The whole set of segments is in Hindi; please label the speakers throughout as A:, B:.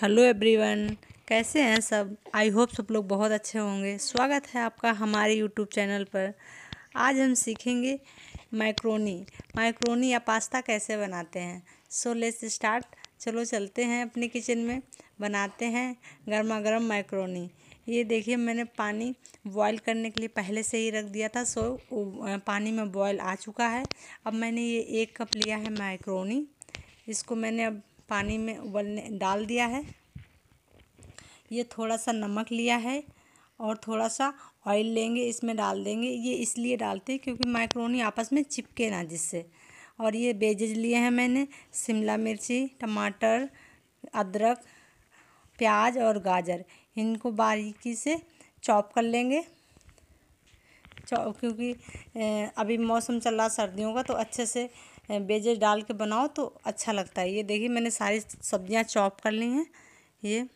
A: हेलो एवरीवन कैसे हैं सब आई होप सब लोग बहुत अच्छे होंगे स्वागत है आपका हमारे यूट्यूब चैनल पर आज हम सीखेंगे माइक्रोनी माइक्रोनी या पास्ता कैसे बनाते हैं सो लेट्स स्टार्ट चलो चलते हैं अपने किचन में बनाते हैं गर्मा गर्म माइक्रोनी ये देखिए मैंने पानी बॉईल करने के लिए पहले से ही रख दिया था सो पानी में बॉईल आ चुका है अब मैंने ये एक कप लिया है माइक्रोनी इसको मैंने अब पानी में उबलने डाल दिया है ये थोड़ा सा नमक लिया है और थोड़ा सा ऑयल लेंगे इसमें डाल देंगे ये इसलिए डालते हैं क्योंकि माइक्रोनी आपस में चिपके ना जिससे और ये बेजेज लिए हैं मैंने शिमला मिर्ची टमाटर अदरक प्याज और गाजर इनको बारीकी से चॉप कर लेंगे चौ क्योंकि अभी मौसम चल रहा सर्दियों का तो अच्छे से बेजे डाल के बनाओ तो अच्छा लगता है ये देखिए मैंने सारी सब्जियां चॉप कर ली हैं ये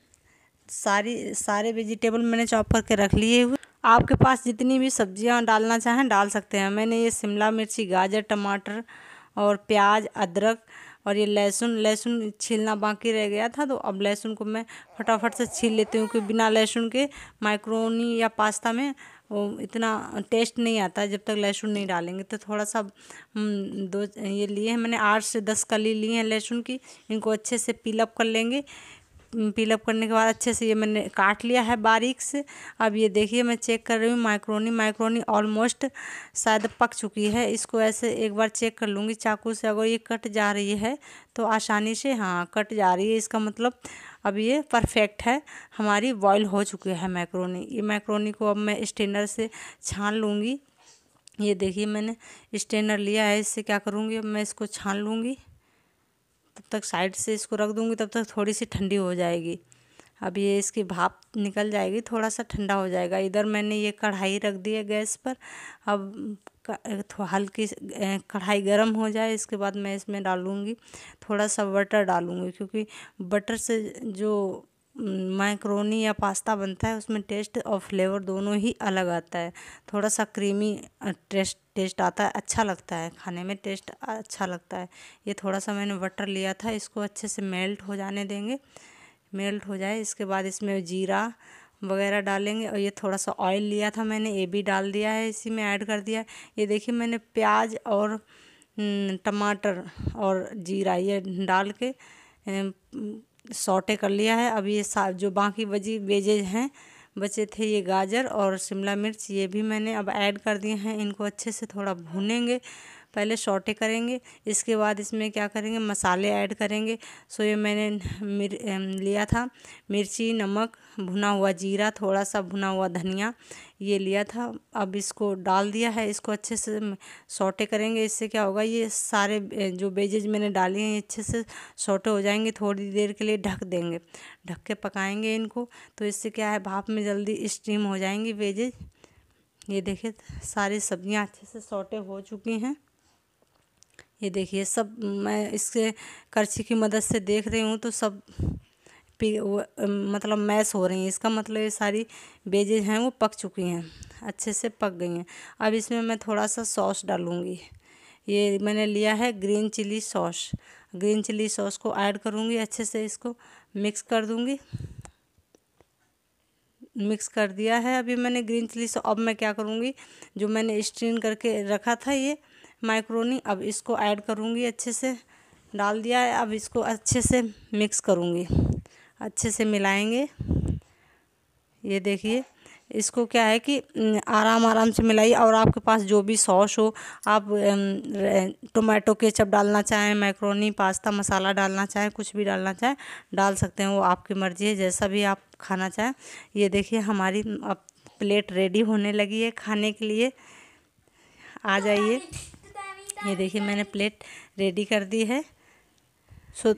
A: सारी सारे वेजिटेबल मैंने चॉप करके रख लिए हुए आपके पास जितनी भी सब्जियां डालना चाहें डाल सकते हैं मैंने ये शिमला मिर्ची गाजर टमाटर और प्याज अदरक और ये लहसुन लहसुन छीलना बाकी रह गया था तो अब लहसुन को मैं फटाफट से छील लेती हूँ कि बिना लहसुन के माइक्रोनी या पास्ता में वो इतना टेस्ट नहीं आता जब तक लहसुन नहीं डालेंगे तो थोड़ा सा दो ये लिए हैं मैंने आठ से दस कली ली हैं लहसुन की इनको अच्छे से पिलअप कर लेंगे पिलअप करने के बाद अच्छे से ये मैंने काट लिया है बारीक से अब ये देखिए मैं चेक कर रही हूँ माइक्रोनी माइक्रोनी ऑलमोस्ट शायद पक चुकी है इसको ऐसे एक बार चेक कर लूँगी चाकू से अगर ये कट जा रही है तो आसानी से हाँ कट जा रही है इसका मतलब अब ये परफेक्ट है हमारी बॉयल हो चुकी है मैक्रोनी ये मैक्रोनी को अब मैं स्टेनर से छान लूँगी ये देखिए मैंने स्टेनर लिया है इससे क्या करूँगी अब मैं इसको छान लूँगी तब तक साइड से इसको रख दूँगी तब तक थोड़ी सी ठंडी हो जाएगी अब ये इसकी भाप निकल जाएगी थोड़ा सा ठंडा हो जाएगा इधर मैंने ये कढ़ाई रख दी है गैस पर अब हल्की कढ़ाई गर्म हो जाए इसके बाद मैं इसमें डालूँगी थोड़ा सा बटर डालूँगी क्योंकि बटर से जो मैक्रोनी या पास्ता बनता है उसमें टेस्ट और फ्लेवर दोनों ही अलग आता है थोड़ा सा क्रीमी टेस्ट टेस्ट आता है अच्छा लगता है खाने में टेस्ट अच्छा लगता है ये थोड़ा सा मैंने बटर लिया था इसको अच्छे से मेल्ट हो जाने देंगे मेल्ट हो जाए इसके बाद इसमें जीरा वगैरह डालेंगे और ये थोड़ा सा ऑयल लिया था मैंने ये भी डाल दिया है इसी में ऐड कर दिया ये देखिए मैंने प्याज और हम्म, टमाटर और जीरा ये डाल के सॉटे कर लिया है अब ये जो बाकी बजी वेजेज हैं बचे थे ये गाजर और शिमला मिर्च ये भी मैंने अब ऐड कर दिए हैं इनको अच्छे से थोड़ा भूनेंगे पहले शॉर्टे करेंगे इसके बाद इसमें क्या करेंगे मसाले ऐड करेंगे सो ये मैंने मिर, लिया था मिर्ची नमक भुना हुआ जीरा थोड़ा सा भुना हुआ धनिया ये लिया था अब इसको डाल दिया है इसको अच्छे से शॉर्टे करेंगे इससे क्या होगा ये सारे जो बेजेज मैंने डाले हैं अच्छे से शॉर्टे हो जाएंगे थोड़ी देर के लिए ढक देंगे ढक के पकाएंगे इनको तो इससे क्या है भाप में जल्दी स्टीम हो जाएंगी बेजेज ये देखिए सारी सब्जियां अच्छे से सोटे हो चुकी हैं ये देखिए सब मैं इसके करछी की मदद से देख रही हूँ तो सब मतलब मैश हो रही हैं इसका मतलब ये सारी बेजेज हैं वो पक चुकी हैं अच्छे से पक गई हैं अब इसमें मैं थोड़ा सा सॉस डालूँगी ये मैंने लिया है green chilli sauce green chilli sauce को ऐड करूँगी अच्छे से इसको मिक्स कर दूँगी मिक्स कर दिया है अभी मैंने ग्रीन चिली सॉस अब मैं क्या करूँगी जो मैंने स्ट्रीन करके रखा था ये माइक्रोनी अब इसको ऐड करूँगी अच्छे से डाल दिया है अब इसको अच्छे से मिक्स करूँगी अच्छे से मिलाएंगे ये देखिए इसको क्या है कि आराम आराम से मिलाइए और आपके पास जो भी सॉस हो आप टोमेटो केचप डालना चाहें मैक्रोनी पास्ता मसाला डालना चाहें कुछ भी डालना चाहें डाल सकते हैं वो आपकी मर्ज़ी है जैसा भी आप खाना चाहें ये देखिए हमारी अब प्लेट रेडी होने लगी है खाने के लिए आ जाइए ये देखिए मैंने प्लेट रेडी कर दी है सो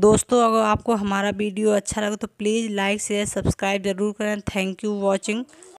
A: दोस्तों अगर आपको हमारा वीडियो अच्छा लगे तो प्लीज़ लाइक शेयर सब्सक्राइब ज़रूर करें थैंक यू वॉचिंग